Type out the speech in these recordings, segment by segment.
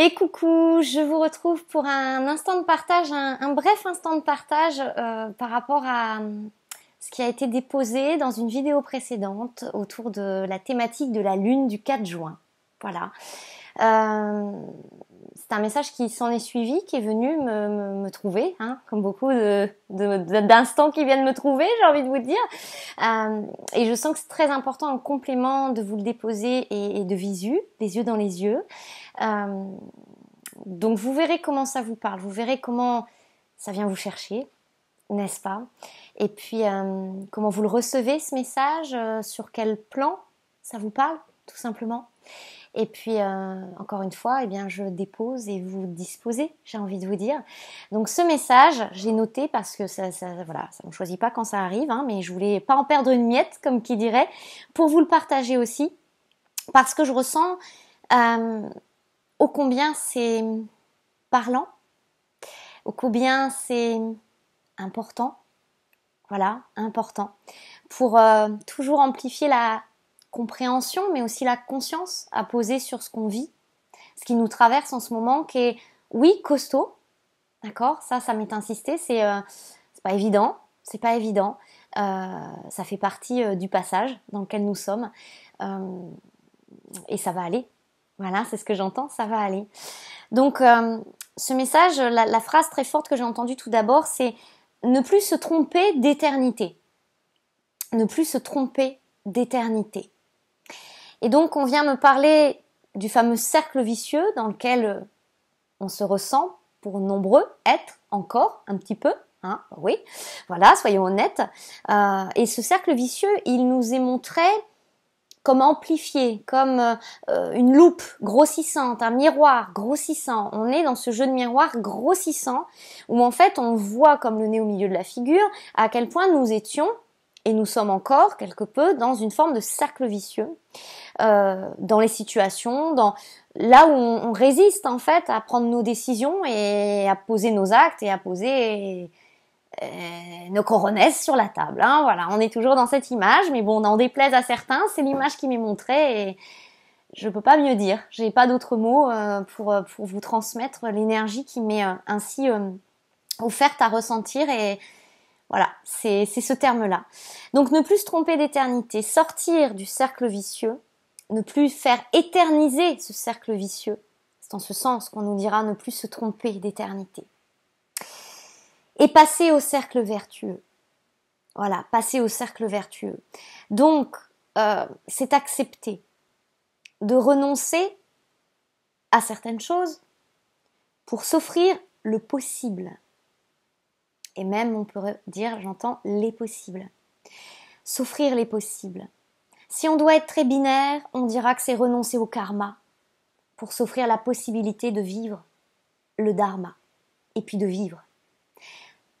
Et coucou, je vous retrouve pour un instant de partage, un, bref instant de partage euh, par rapport à euh, ce qui a été déposé dans une vidéo précédente autour de la thématique de la lune du 4 juin. Voilà. Euh, c'est un message qui s'en est suivi, qui est venu me, trouver, hein, comme beaucoup d'instants qui viennent me trouver, j'ai envie de vous dire. Euh, et je sens que c'est très important en complément de vous le déposer et, de visu, des yeux dans les yeux. Euh, donc vous verrez comment ça vous parle, vous verrez comment ça vient vous chercher, n'est-ce pas Et puis euh, comment vous le recevez ce message, sur quel plan ça vous parle, tout simplement. Et puis, euh, encore une fois, eh bien, je dépose et vous disposez, j'ai envie de vous dire. Donc, ce message, j'ai noté parce que ça, ça voilà, ça, choisit pas quand ça arrive, hein, mais je voulais pas en perdre une miette, comme qui dirait, pour vous le partager aussi, parce que je ressens ô euh, combien c'est parlant, ô combien c'est important, voilà, important, pour euh, toujours amplifier la, compréhension, mais aussi la conscience à poser sur ce qu'on vit, ce qui nous traverse en ce moment, qui est, oui, costaud, d'accord Ça, ça m'est insisté, c'est euh, pas évident, c'est pas évident. Euh, ça fait partie euh, du passage dans lequel nous sommes. et ça va aller. Voilà, c'est ce que j'entends, ça va aller. Donc, ce message, la phrase très forte que j'ai entendue tout d'abord, c'est ne plus se tromper d'éternité. Ne plus se tromper d'éternité. Et donc on vient me parler du fameux cercle vicieux dans lequel euh, on se ressent pour nombreux être encore un petit peu. Hein, bah oui, voilà, soyons honnêtes. Euh, et ce cercle vicieux, il nous est montré comme amplifié, comme euh, une loupe grossissante, un miroir grossissant. On est dans ce jeu de miroir grossissant où en fait on voit comme le nez au milieu de la figure à quel point nous étions et nous sommes encore quelque peu dans une forme de cercle vicieux, euh, dans les situations, dans là où on, résiste en fait à prendre nos décisions et à poser nos actes et à poser euh, nos coronesses sur la table. Hein. voilà, on est toujours dans cette image, mais bon, on en déplaise à certains, c'est l'image qui m'est montrée et je peux pas mieux dire. J'ai pas d'autres mots euh, pour, pour vous transmettre l'énergie qui m'est ainsi offerte à ressentir et voilà, c'est ce terme-là. Donc ne plus se tromper d'éternité, sortir du cercle vicieux, ne plus faire éterniser ce cercle vicieux. C'est en ce sens qu'on nous dira ne plus se tromper d'éternité. Et passer au cercle vertueux. Voilà, passer au cercle vertueux. Donc, euh, c'est accepter de renoncer à certaines choses pour s'offrir le possible et même on peut dire j'entends les possibles. S'offrir les possibles. Si on doit être très binaire, on dira que c'est renoncer au karma pour s'offrir la possibilité de vivre le dharma et puis de vivre.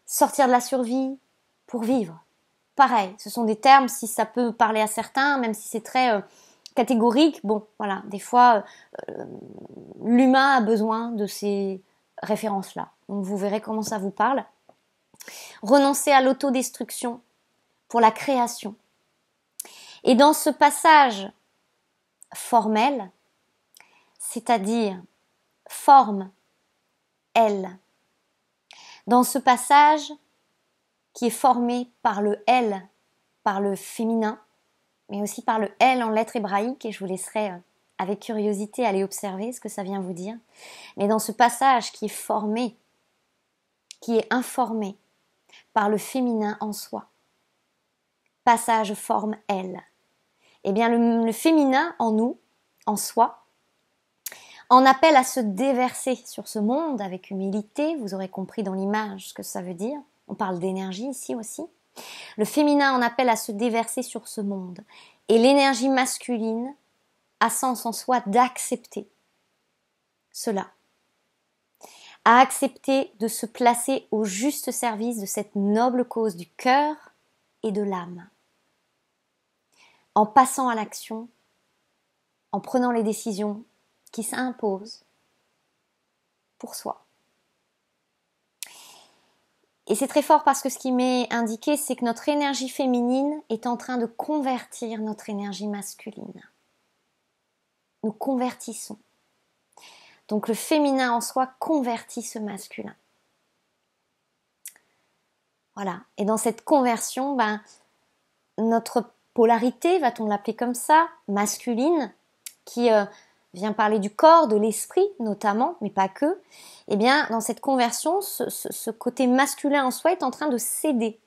Sortir de la survie pour vivre. Pareil, ce sont des termes si ça peut parler à certains, même si c'est très euh, catégorique. Bon, voilà, des fois, euh, l'humain a besoin de ces références-là. Donc vous verrez comment ça vous parle renoncer à l'autodestruction pour la création. Et dans ce passage formel, c'est-à-dire forme, elle, dans ce passage qui est formé par le elle, par le féminin, mais aussi par le elle en lettres hébraïques, et je vous laisserai euh, avec curiosité aller observer ce que ça vient vous dire, mais dans ce passage qui est formé, qui est informé, par le féminin en soi. Passage forme elle. Eh bien, le, féminin en nous, en soi, en appelle à se déverser sur ce monde avec humilité. Vous aurez compris dans l'image ce que ça veut dire. On parle d'énergie ici aussi. Le féminin en appelle à se déverser sur ce monde. Et l'énergie masculine a sens en soi d'accepter cela à accepter de se placer au juste service de cette noble cause du cœur et de l'âme. En passant à l'action, en prenant les décisions qui s'imposent pour soi. Et c'est très fort parce que ce qui m'est indiqué, c'est que notre énergie féminine est en train de convertir notre énergie masculine. Nous convertissons. Donc le féminin en soi convertit ce masculin. Voilà. Et dans cette conversion, ben, notre polarité, va-t-on l'appeler comme ça, masculine, qui euh, vient parler du corps, de l'esprit notamment, mais pas que, et eh bien, dans cette conversion, ce, ce, côté masculin en soi est en train de céder.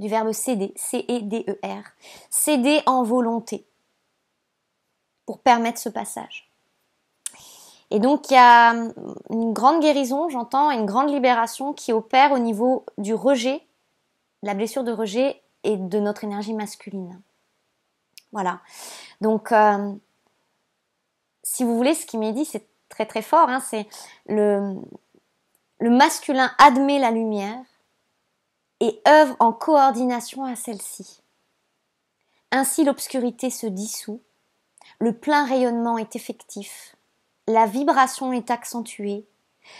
Du verbe céder, C-E-D-E-R. Céder en volonté. Pour permettre ce passage. Et donc il y a une grande guérison, j'entends, une grande libération qui opère au niveau du rejet, la blessure de rejet et de notre énergie masculine. Voilà. Donc euh, si vous voulez, ce qui m'est dit, c'est très très fort, hein, c'est le, le masculin admet la lumière et œuvre en coordination à celle-ci. Ainsi l'obscurité se dissout, le plein rayonnement est effectif, la vibration est accentuée,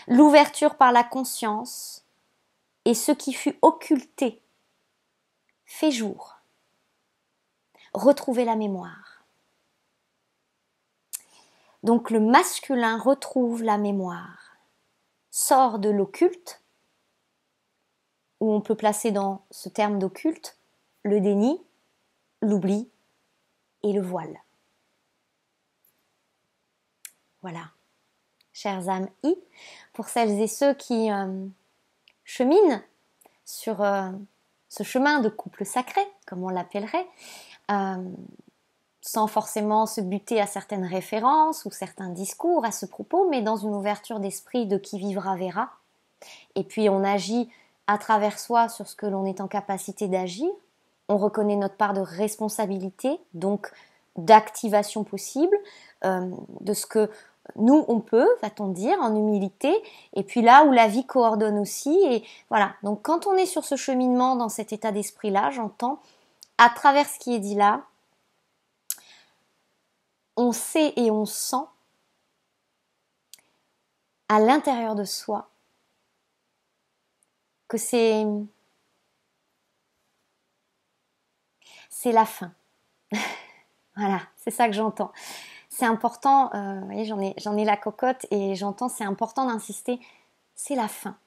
l'ouverture par la conscience, et ce qui fut occulté fait jour. Retrouvez la mémoire. Donc le masculin retrouve la mémoire, sort de l'occulte, où on peut placer dans ce terme d'occulte le déni, l'oubli et le voile. Voilà, chers âmes I, pour celles et ceux qui euh, cheminent sur euh, ce chemin de couple sacré, comme on l'appellerait, euh, sans forcément se buter à certaines références ou certains discours à ce propos, mais dans une ouverture d'esprit de qui vivra verra. Et puis on agit à travers soi sur ce que l'on est en capacité d'agir. On reconnaît notre part de responsabilité, donc d'activation possible, de ce que nous, on peut, va-t-on dire, en humilité, et puis là où la vie coordonne aussi. Et voilà, donc quand on est sur ce cheminement, dans cet état d'esprit-là, j'entends, à travers ce qui est dit là, on sait et on sent à l'intérieur de soi que c'est c'est la fin. voilà, c'est ça que j'entends c'est important, euh, vous voyez, j'en ai, j'en ai la cocotte et j'entends, c'est important d'insister, c'est la fin.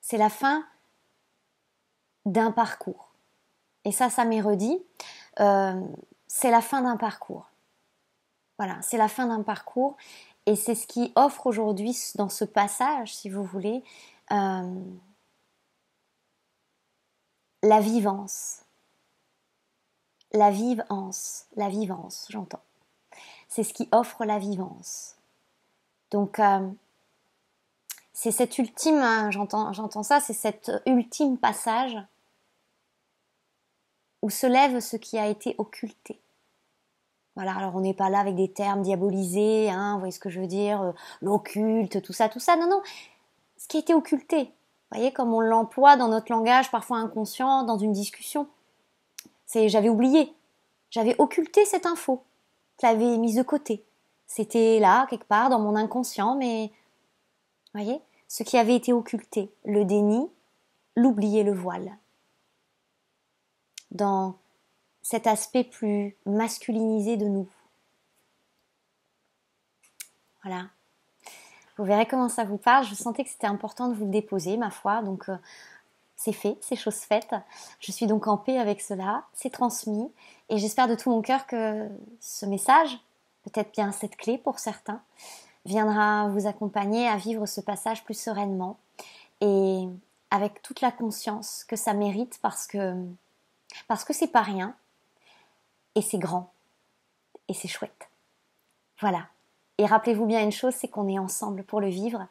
C'est la fin d'un parcours. Et ça, ça m'est redit. Euh, c'est la fin d'un parcours. Voilà, c'est la fin d'un parcours. Et c'est ce qui offre aujourd'hui, dans ce passage, si vous voulez, euh, la vivance. La vivance, la vivance, j'entends c'est ce qui offre la vivance. Donc, euh, c'est cette ultime, hein, j'entends ça, c'est cet ultime passage où se lève ce qui a été occulté. Voilà, alors on n'est pas là avec des termes diabolisés, hein, vous voyez ce que je veux dire, euh, l'occulte, tout ça, tout ça. Non, non, ce qui a été occulté. Vous voyez comme on l'emploie dans notre langage parfois inconscient, dans une discussion. C'est j'avais oublié, j'avais occulté cette info l'avait mise de côté. C'était là, quelque part, dans mon inconscient, mais. vous Voyez Ce qui avait été occulté, le déni, l'oubli le voile. Dans cet aspect plus masculinisé de nous. Voilà. Vous verrez comment ça vous parle. Je sentais que c'était important de vous le déposer, ma foi. Donc, euh, c'est fait, c'est chose faite. Je suis donc en paix avec cela, c'est transmis et j'espère de tout mon cœur que ce message, peut-être bien cette clé pour certains, viendra vous accompagner à vivre ce passage plus sereinement et avec toute la conscience que ça mérite parce que parce que c'est pas rien et c'est grand et c'est chouette. Voilà. Et rappelez-vous bien une chose, c'est qu'on est ensemble pour le vivre.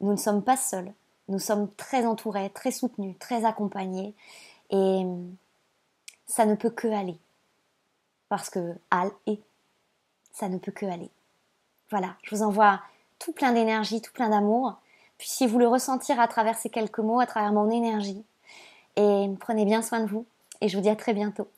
Nous ne sommes pas seuls. Nous sommes très entourés, très soutenus, très accompagnés. Et hum, ça ne peut que aller. Parce que al et ça ne peut que aller. Voilà, je vous envoie tout plein d'énergie, tout plein d'amour. Puissiez-vous le ressentir à travers ces quelques mots, à travers mon énergie. Et hum, prenez bien soin de vous. Et je vous dis à très bientôt.